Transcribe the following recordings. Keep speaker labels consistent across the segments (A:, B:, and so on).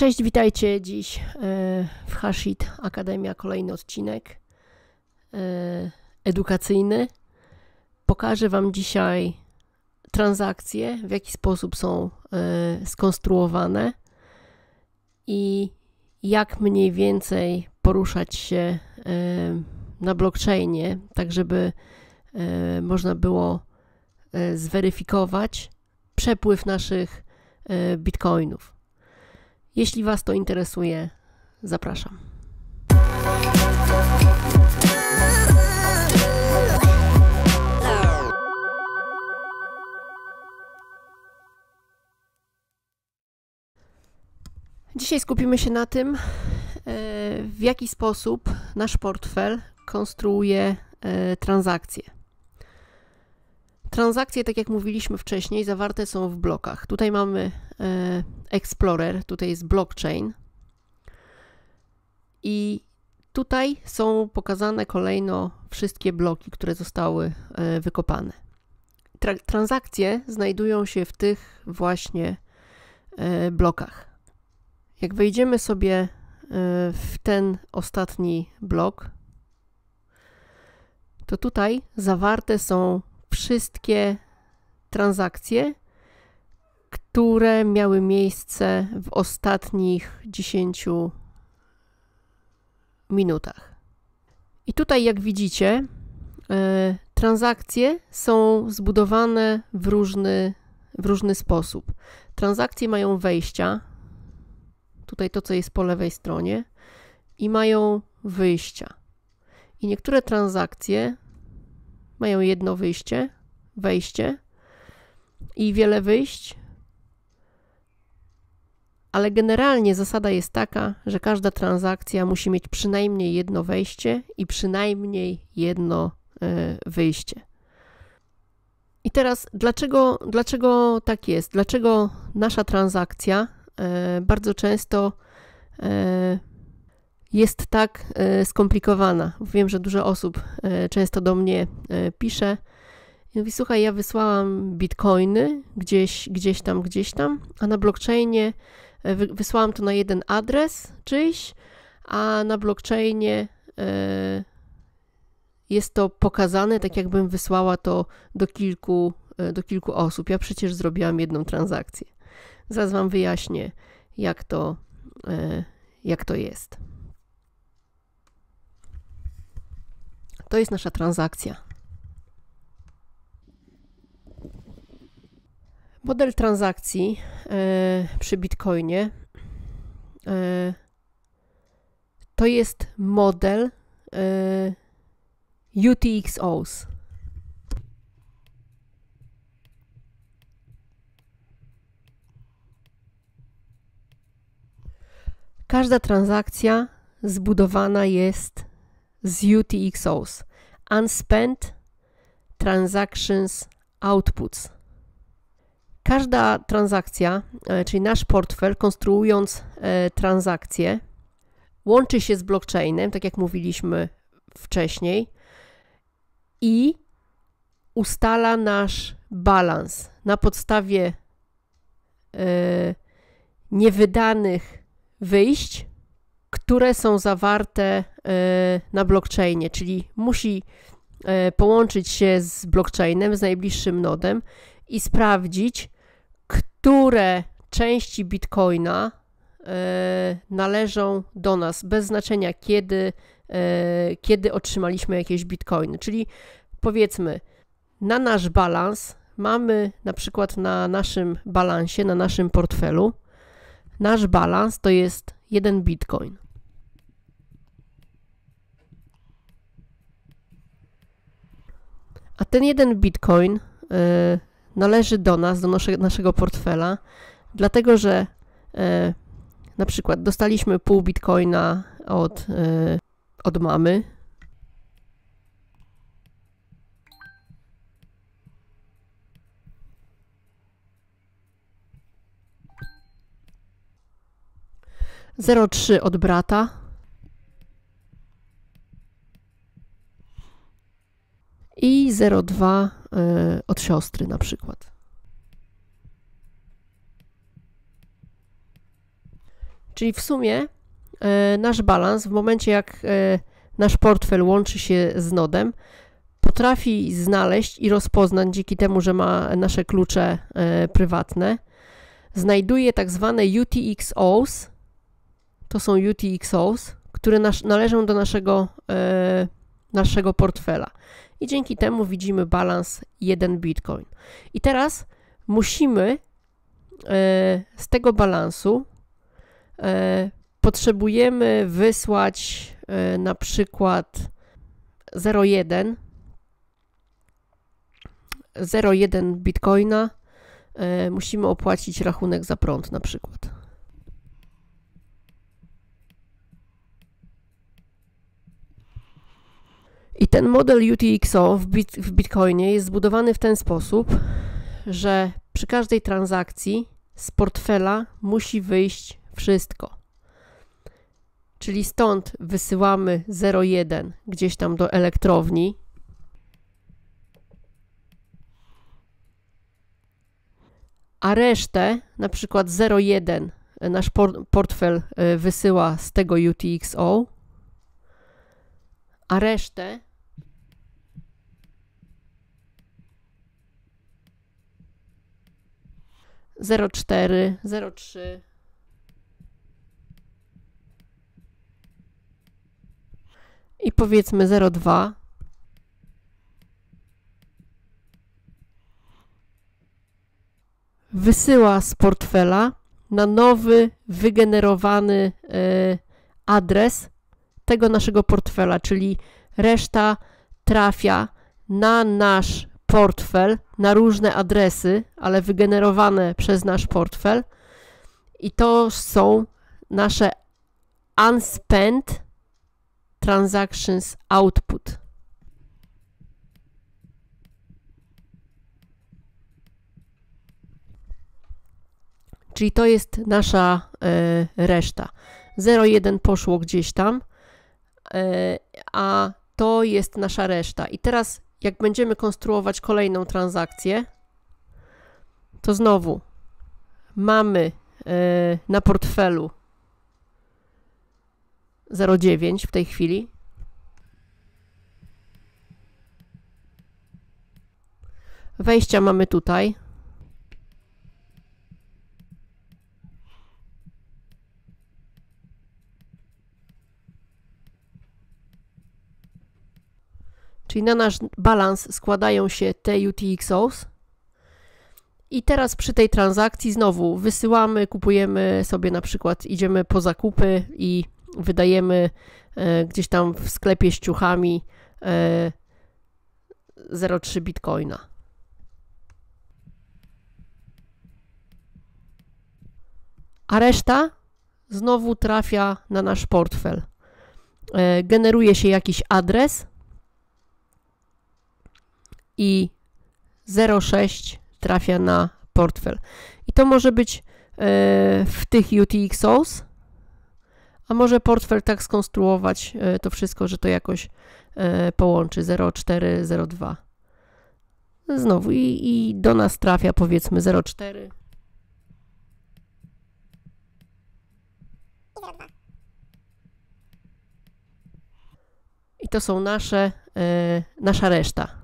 A: Cześć, witajcie dziś e, w Hashit Akademia. Kolejny odcinek e, edukacyjny. Pokażę Wam dzisiaj transakcje, w jaki sposób są e, skonstruowane i jak mniej więcej poruszać się na blockchainie, tak żeby można było zweryfikować przepływ naszych bitcoinów. Jeśli Was to interesuje, zapraszam. Dzisiaj skupimy się na tym, e, w jaki sposób nasz portfel konstruuje e, transakcje. Transakcje, tak jak mówiliśmy wcześniej, zawarte są w blokach. Tutaj mamy e, Explorer, tutaj jest blockchain. I tutaj są pokazane kolejno wszystkie bloki, które zostały e, wykopane. Tra transakcje znajdują się w tych właśnie e, blokach. Jak wejdziemy sobie w ten ostatni blok, to tutaj zawarte są wszystkie transakcje, które miały miejsce w ostatnich 10 minutach. I tutaj, jak widzicie, e, transakcje są zbudowane w różny, w różny sposób. Transakcje mają wejścia, tutaj to, co jest po lewej stronie, i mają wyjścia. I niektóre transakcje mają jedno wyjście, wejście i wiele wyjść. Ale generalnie zasada jest taka, że każda transakcja musi mieć przynajmniej jedno wejście i przynajmniej jedno e, wyjście. I teraz, dlaczego, dlaczego tak jest? Dlaczego nasza transakcja e, bardzo często e, jest tak e, skomplikowana. Wiem, że dużo osób e, często do mnie e, pisze. I mówi, słuchaj, ja wysłałam bitcoiny gdzieś, gdzieś tam, gdzieś tam, a na blockchainie wysłałam to na jeden adres czyjś, a na blockchainie jest to pokazane, tak jakbym wysłała to do kilku, do kilku osób. Ja przecież zrobiłam jedną transakcję. Zaraz Wam wyjaśnię, jak to, jak to jest. To jest nasza transakcja. Model transakcji e, przy Bitcoinie e, to jest model y, e, UTXOs. Każda transakcja zbudowana jest z UTXOs Unspent Transactions Outputs. Każda transakcja, e, czyli nasz portfel, konstruując e, transakcje, łączy się z blockchainem, tak jak mówiliśmy wcześniej, i ustala nasz balans na podstawie e, niewydanych wyjść które są zawarte e, na blockchainie, czyli musi e, połączyć się z blockchainem, z najbliższym nodem i sprawdzić, które części bitcoina e, należą do nas, bez znaczenia kiedy, kiedy otrzymaliśmy jakieś bitcoiny. Czyli powiedzmy, na nasz balans mamy na przykład na naszym balansie, na naszym portfelu, nasz balans to jest jeden bitcoin. A ten jeden bitcoin y, należy do nas, do naszego portfela, dlatego że y, na przykład dostaliśmy pół bitcoina od, y, od mamy, Zero trzy od brata. i 0,2 e, od siostry na przykład. Czyli w sumie e, nasz balans w momencie jak e, nasz portfel łączy się z nodem, potrafi znaleźć i rozpoznać dzięki temu, że ma nasze klucze prywatne, znajduje tak zwane UTXOs, to są UTXOs, które nas, należą do naszego, naszego portfela i dzięki temu widzimy balans 1 bitcoin. I teraz musimy e, z tego balansu e, potrzebujemy wysłać e, na przykład 0,1 0,1 bitcoina musimy opłacić rachunek za prąd na przykład. I ten model UTXO w, bit, w Bitcoinie jest zbudowany w ten sposób, że przy każdej transakcji z portfela musi wyjść wszystko. Czyli stąd wysyłamy 01 gdzieś tam do elektrowni. A resztę, na przykład 01, nasz portfel e, wysyła z tego UTXO, a resztę 04, 03. I powiedzmy 02. Wysyła z portfela na nowy, wygenerowany y, adres tego naszego portfela, czyli reszta trafia na nasz portfel na różne adresy, ale wygenerowane przez nasz portfel. I to są nasze unspent transactions output. Czyli to jest nasza y, reszta. 0,1 poszło gdzieś tam, e, a to jest nasza reszta. I teraz jak będziemy konstruować kolejną transakcję, to znowu mamy e, na portfelu 0,9 w tej chwili. Wejścia mamy tutaj Czyli na nasz balans składają się te UTXOs. I teraz przy tej transakcji znowu wysyłamy, kupujemy sobie na przykład, idziemy po zakupy i wydajemy e, gdzieś tam w sklepie z ciuchami e, 0,3 bitcoina. A reszta znowu trafia na nasz portfel. E, generuje się jakiś adres, i 0,6 trafia na portfel. I to może być e, w tych UTXOs, a może portfel tak skonstruować e, to wszystko, że to jakoś e, połączy 0,4, 0,2. Znowu i, i do nas trafia powiedzmy 0,4. I to są nasze, nasza reszta.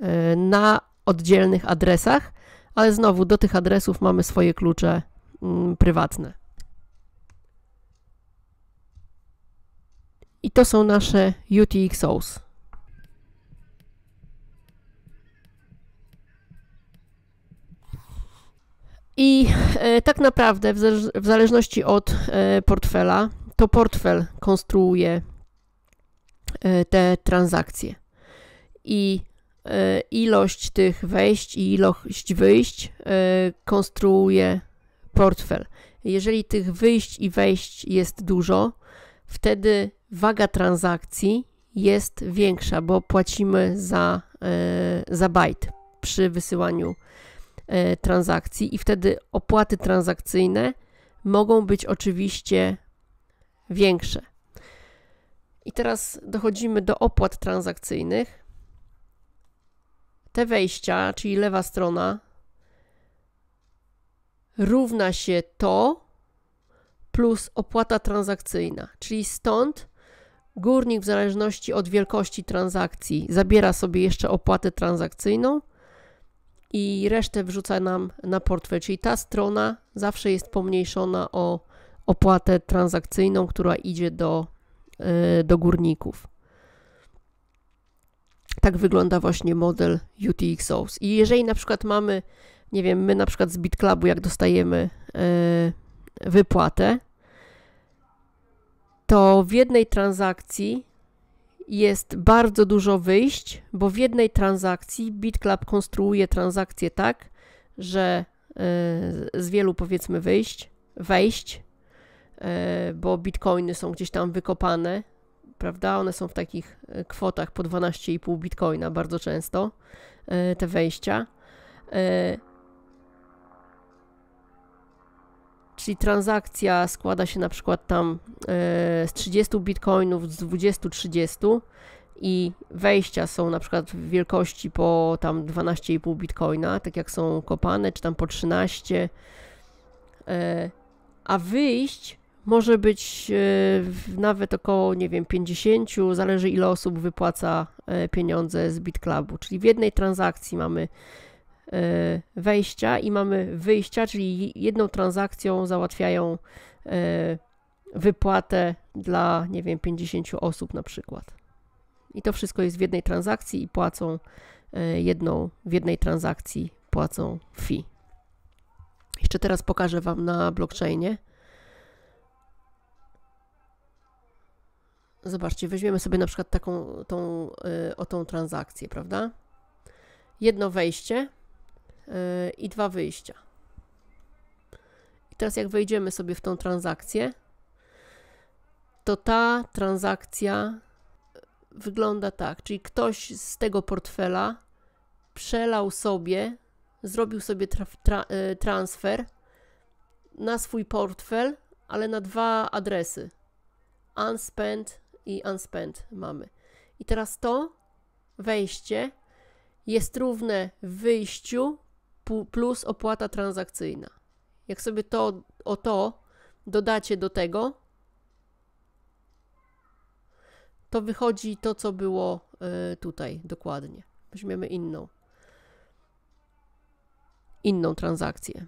A: Y, na oddzielnych adresach, ale znowu do tych adresów mamy swoje klucze mm, prywatne. I to są nasze UTXOs. I y, tak naprawdę, w, zależności od y, portfela, to portfel konstruuje te transakcje. I Y, ilość tych wejść i ilość wyjść y, konstruuje portfel. Jeżeli tych wyjść i wejść jest dużo, wtedy waga transakcji jest większa, bo płacimy za, y, za bajt przy wysyłaniu transakcji i wtedy opłaty transakcyjne mogą być oczywiście większe. I teraz dochodzimy do opłat transakcyjnych te wejścia, czyli lewa strona, równa się to plus opłata transakcyjna. Czyli stąd górnik w zależności od wielkości transakcji zabiera sobie jeszcze opłatę transakcyjną i resztę wrzuca nam na portfel. Czyli ta strona zawsze jest pomniejszona o opłatę transakcyjną, która idzie do, y, do górników. Tak wygląda właśnie model UTXOs. I jeżeli na przykład mamy, nie wiem, my na przykład z BitClubu, jak dostajemy yy, wypłatę, to w jednej transakcji jest bardzo dużo wyjść, bo w jednej transakcji BitClub konstruuje transakcję tak, że yy, z wielu powiedzmy wyjść, wejść, e, bo bitcoiny są gdzieś tam wykopane prawda? One są w takich e, kwotach po 12,5 bitcoina bardzo często, e, te wejścia. E, czyli transakcja składa się na przykład tam z 30 bitcoinów, z 20-30 i wejścia są na przykład w wielkości po tam 12,5 bitcoina, tak jak są kopane, czy tam po 13, a wyjść może być e, nawet około, nie wiem, 50, zależy ile osób wypłaca e, pieniądze z BitClubu. Czyli w jednej transakcji mamy e, wejścia i mamy wyjścia, czyli jedną transakcją załatwiają wypłatę dla, nie wiem, 50 osób na przykład. I to wszystko jest w jednej transakcji i płacą jedną, w jednej transakcji płacą fee. Jeszcze teraz pokażę Wam na blockchainie Zobaczcie, weźmiemy sobie na przykład taką, tą, y, o tą transakcję, prawda? Jedno wejście y, i dwa wyjścia. I teraz jak wejdziemy sobie w tą transakcję, to ta transakcja y, wygląda tak, czyli ktoś z tego portfela przelał sobie, zrobił sobie tra, transfer na swój portfel, ale na dwa adresy: unspent i unspent mamy. I teraz to wejście jest równe wyjściu plus opłata transakcyjna. Jak sobie to o to dodacie do tego, to wychodzi to, co było y, tutaj dokładnie. Weźmiemy inną. Inną transakcję.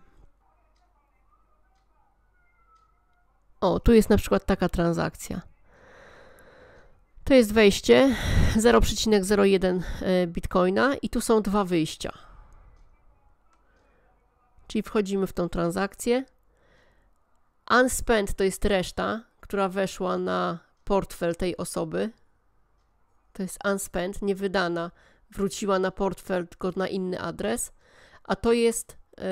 A: O, tu jest na przykład taka transakcja. To jest wejście 0,01 e, bitcoina i tu są dwa wyjścia. Czyli wchodzimy w tą transakcję. Unspent to jest reszta, która weszła na portfel tej osoby. To jest unspent, niewydana, wróciła na portfel tylko na inny adres. A to jest yy,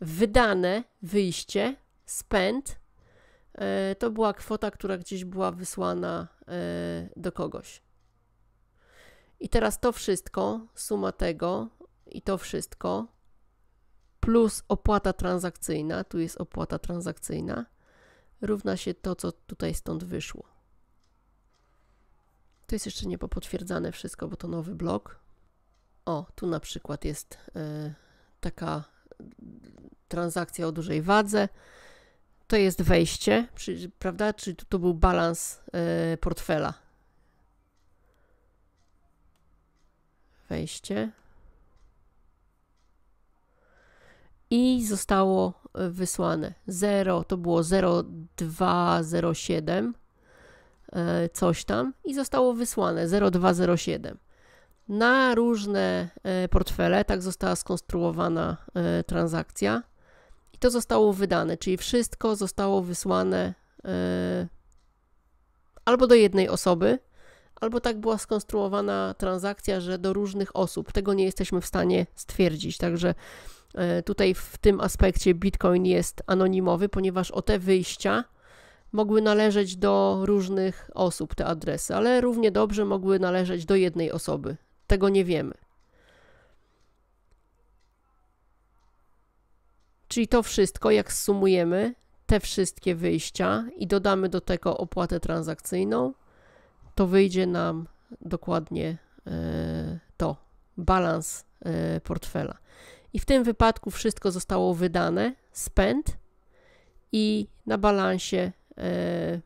A: wydane wyjście, spent. Yy, to była kwota, która gdzieś była wysłana Y, do kogoś. I teraz to wszystko, suma tego i to wszystko, plus opłata transakcyjna, tu jest opłata transakcyjna, równa się to, co tutaj stąd wyszło. To jest jeszcze niepopotwierdzane wszystko, bo to nowy blok. O, tu na przykład jest y, taka transakcja o dużej wadze to jest wejście, czy, prawda? Czy to, to był balans yy, portfela? Wejście. I zostało y, wysłane 0, to było 0207, yy, coś tam, i zostało wysłane 0207 na różne y, portfele. Tak została skonstruowana y, transakcja to zostało wydane, czyli wszystko zostało wysłane e, albo do jednej osoby, albo tak była skonstruowana transakcja, że do różnych osób. Tego nie jesteśmy w stanie stwierdzić. Także e, tutaj w tym aspekcie Bitcoin jest anonimowy, ponieważ o te wyjścia mogły należeć do różnych osób te adresy, ale równie dobrze mogły należeć do jednej osoby. Tego nie wiemy. Czyli to wszystko, jak sumujemy te wszystkie wyjścia i dodamy do tego opłatę transakcyjną, to wyjdzie nam dokładnie e, to balans e, portfela. I w tym wypadku wszystko zostało wydane, spend i na balansie e,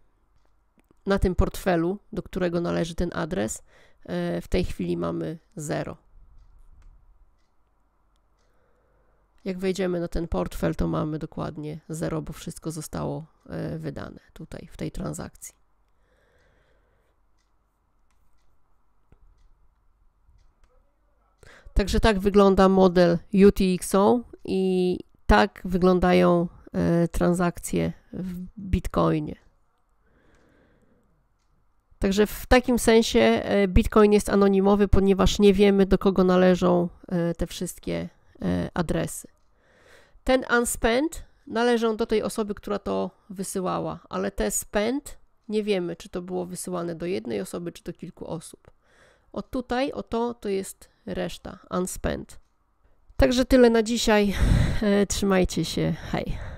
A: na tym portfelu, do którego należy ten adres, w tej chwili mamy 0. Jak wejdziemy na ten portfel, to mamy dokładnie 0, bo wszystko zostało e, wydane tutaj w tej transakcji. Także tak wygląda model UTXO i tak wyglądają e, transakcje w Bitcoinie. Także w takim sensie e, Bitcoin jest anonimowy, ponieważ nie wiemy do kogo należą te wszystkie adresy. Ten unspent należą do tej osoby, która to wysyłała, ale te spent nie wiemy, czy to było wysyłane do jednej osoby, czy do kilku osób. O tutaj, o to, to jest reszta, unspent. Także tyle na dzisiaj. Trzymajcie się. Hej.